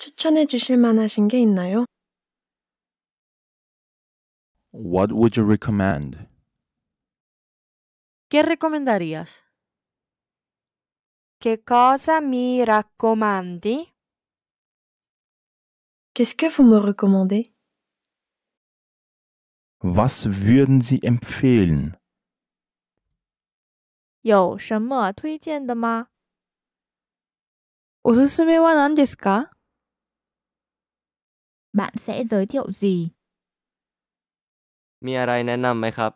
추천해주실만하신게있나요 What would you recommend? ¿Qué recomendarías? Che cosa mi raccomandi? Qu'est-ce que vous me recommandez? Was würden Sie empfehlen? 有什么推荐的吗？おすすめは何ですか bạn sẽ giới thiệu gì? มีอะไรแนะนำไหมครับ